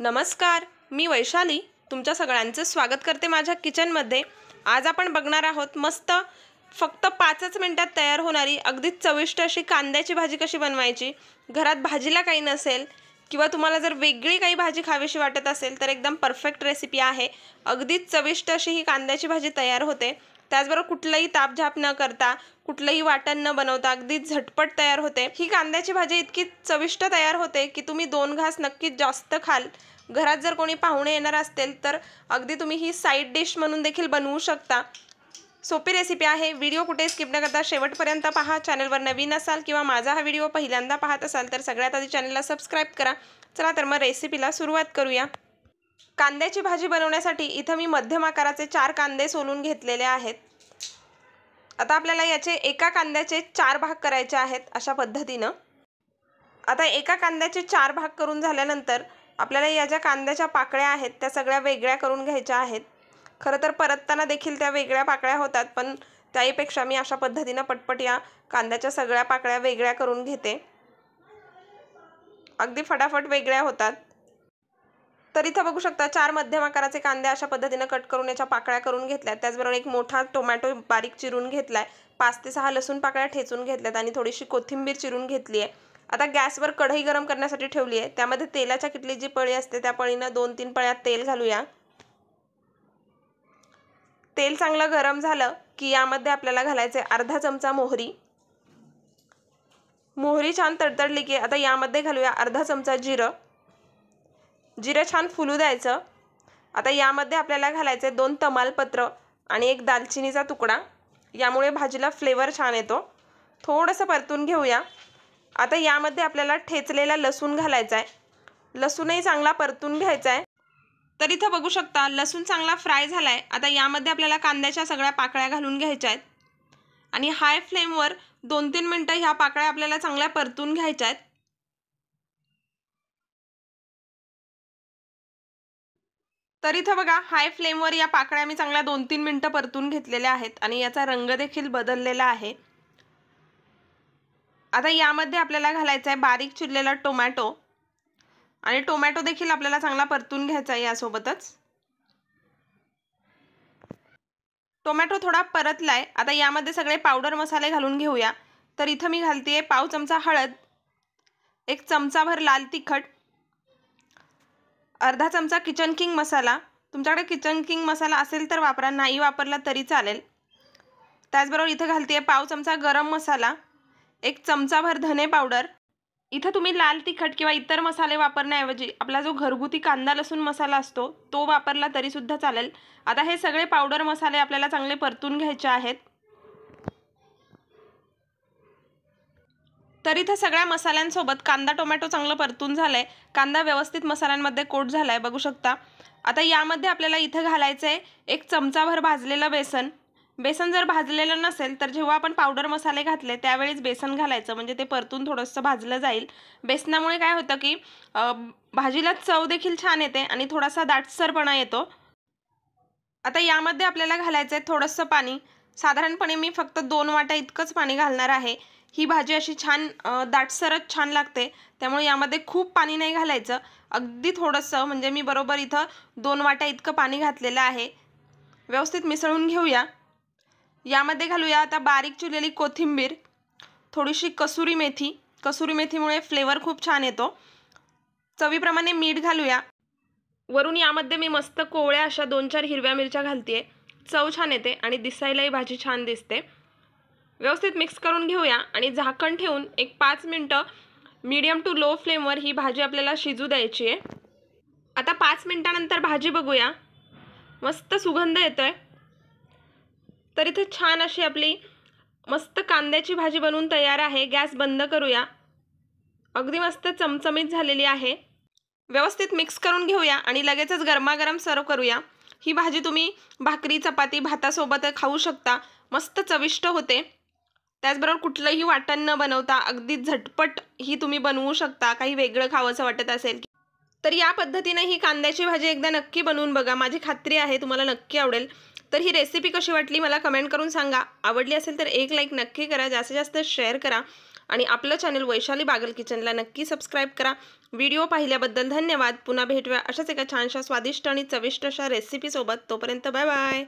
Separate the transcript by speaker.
Speaker 1: नमस्कार मी वैशाली तुमच्या सगळ्यांचं स्वागत करते माझ्या किचनमध्ये आज आपण बघणार आहोत मस्त फक्त पाचच मिनटात तयार होणारी अगदीच चविष्ट अशी कांद्याची भाजी कशी बनवायची घरात भाजीला काही नसेल किंवा तुम्हाला जर वेगळी काही भाजी खावीशी वाटत असेल तर एकदम परफेक्ट रेसिपी आहे अगदीच चविष्ट अशी ही कांद्याची भाजी तयार होते त्याचबरोबर कुठलंही तापझाप न करता कुठलंही वाटण न बनवता अगदी झटपट तयार होते ही कांद्याची भाजी इतकी चविष्ट तयार होते की तुम्ही दोन घास नक्कीच जास्त खाल घरात जर कोणी पाहुणे येणार असतील तर अगदी तुम्ही ही साईड डिश म्हणून देखील बनवू शकता सोपी रेसिपी आहे व्हिडिओ कुठे स्किप न करता शेवटपर्यंत पहा चॅनलवर नवीन असाल किंवा माझा हा व्हिडिओ पहिल्यांदा पाहत असाल तर सगळ्यात आधी चॅनलला सबस्क्राईब करा चला तर मग रेसिपीला सुरुवात करूया कांद्याची भाजी बनवण्यासाठी इथं मी मध्यम आकाराचे चार कांदे सोलून घेतलेले आहेत आता आपल्याला याचे एका कांद्याचे चार भाग करायचे आहेत अशा पद्धतीनं आता एका कांद्याचे चार भाग करून झाल्यानंतर आपल्याला या ज्या कांद्याच्या पाकळ्या आहेत त्या सगळ्या वेगळ्या करून घ्यायच्या आहेत खरं तर परतताना देखील त्या वेगळ्या पाकळ्या होतात पण त्याहीपेक्षा मी अशा पद्धतीनं पटपट या कांद्याच्या सगळ्या पाकळ्या वेगळ्या करून घेते अगदी फटाफट वेगळ्या होतात तर इथं बघू शकता चार मध्यम आकाराचे कांदे अशा पद्धतीनं कट करून याच्या पाकळ्या करून घेतल्या त्याचबरोबर एक मोठा टोमॅटो बारीक चिरून घेतलाय पाच ते सहा लसूण पाकळ्या ठेचून घेतल्यात आणि थोडीशी कोथिंबीर चिरून घेतली आहे आता गॅसवर कढई गरम करण्यासाठी ठेवली आहे त्यामध्ये तेलाच्या किटली जी पळी असते त्या पळीनं दोन तीन पळ्यात तेल घालूया तेल चांगलं गरम झालं की यामध्ये आपल्याला आहे अर्धा चमचा मोहरी मोहरी छान तडतडली की आता यामध्ये घालूया अर्धा चमचा जिरं जिरं छान फुलू द्यायचं आता यामध्ये आपल्याला घालायचे दोन तमालपत्र आणि एक दालचिनीचा तुकडा यामुळे भाजीला फ्लेवर छान येतो थोडंसं परतून घेऊया आता यामध्ये आपल्याला ठेचलेला लसूण घालायचा आहे लसूणही चांगला परतून घ्यायचा आहे तर इथं बघू शकता लसूण चांगला फ्राय झाला आहे आता यामध्ये आपल्याला कांद्याच्या सगळ्या पाकळ्या घालून घ्यायच्या आहेत आणि हाय फ्लेमवर दोन तीन मिनटं ह्या पाकळ्या आपल्याला चांगल्या परतून घ्यायच्या आहेत तर इथं बघा हाय फ्लेमवर या पाकळ्या मी चांगल्या दोन तीन मिनटं परतून घेतलेल्या आहेत आणि याचा रंग देखील बदललेला आहे आता यामध्ये आपल्याला घालायचा आहे बारीक चिरलेला टोमॅटो आणि टोमॅटो देखील आपल्याला चांगला परतून घ्यायचा आहे यासोबतच टोमॅटो थोडा परतलाय आता यामध्ये सगळे पावडर मसाले घालून घेऊया तर इथं मी घालते आहे पाव चमचा हळद एक चमचाभर लाल तिखट अर्धा चमचा किचन किंग मसाला तुमच्याकडे किचन किंग मसाला असेल तर वापरा नाही वापरला तरी चालेल त्याचबरोबर इथं घालते आहे पाव चमचा गरम मसाला एक चमचाभर धने पावडर इथं तुम्ही लाल तिखट किंवा इतर मसाले वापरण्याऐवजी आपला जो घरगुती कांदा लसूण मसाला असतो तो वापरला तरीसुद्धा चालेल आता हे सगळे पावडर मसाले आपल्याला चांगले परतून घ्यायचे आहेत तर इथं सगळ्या मसाल्यांसोबत कांदा टोमॅटो चांगलं परतून झालं आहे कांदा व्यवस्थित मसाल्यांमध्ये कोट झाला आहे बघू शकता आता यामध्ये आपल्याला इथं घालायचं आहे एक चमचाभर भाजलेलं बेसन बेसन जर भाजलेलं नसेल तर जेव्हा आपण पावडर मसाले घातले त्यावेळीच बेसन घालायचं म्हणजे ते परतून थोडंसं भाजलं जाईल बेसनामुळे काय होतं की भाजीला चव देखील छान येते आणि थोडासा दाटसरपणा येतो आता यामध्ये आपल्याला घालायचं आहे थोडंसं पाणी साधारणपणे मी फक्त दोन वाट्या इतकंच पाणी घालणार आहे ही भाजी अशी छान दाटसरच छान लागते त्यामुळे यामध्ये खूप पाणी नाही घालायचं अगदी थोडंसं म्हणजे मी बरोबर इथं दोन वाट्या इतकं पाणी घातलेलं आहे व्यवस्थित मिसळून घेऊया यामध्ये घालूया आता बारीक चिरलेली कोथिंबीर थोडीशी कसुरी मेथी कसुरी मेथीमुळे फ्लेवर खूप छान येतो चवीप्रमाणे मीठ घालूया वरून यामध्ये मी मस्त कोवळ्या अशा दोन चार हिरव्या मिरच्या घालते चव छान येते आणि दिसायलाही भाजी छान दिसते व्यवस्थित मिक्स करून घेऊया आणि झाकण ठेवून एक पाच मिनटं मीडियम टू लो फ्लेमवर ही भाजी आपल्याला शिजू द्यायची आहे आता पाच मिनटानंतर भाजी बघूया मस्त सुगंध येतो आहे तर इथे छान अशी आपली मस्त कांद्याची भाजी बनवून तयार आहे गॅस बंद करूया अगदी मस्त चमचमीत झालेली आहे व्यवस्थित मिक्स करून घेऊया आणि लगेचच गरमागरम सर्व करूया ही भाजी तुम्ही भाकरी चपाती भातासोबत खाऊ शकता मस्त चविष्ट होते त्याचबरोबर कुठलंही वाटण न बनवता अगदी झटपट ही तुम्ही बनवू शकता काही वेगळं असं वाटत असेल तर या पद्धतीने ही कांद्याची भाजी एकदा नक्की बनवून बघा माझी खात्री आहे तुम्हाला नक्की आवडेल तर ही रेसिपी कशी वाटली मला कमेंट करून सांगा आवडली असेल तर एक लाईक नक्की करा जास्तीत जास्त शेअर करा आणि आपलं चॅनल वैशाली बागल किचनला नक्की सबस्क्राईब करा व्हिडिओ पाहिल्याबद्दल धन्यवाद पुन्हा भेटूया अशाच एका छानशा स्वादिष्ट आणि चविष्ट अशा रेसिपीसोबत तोपर्यंत बाय बाय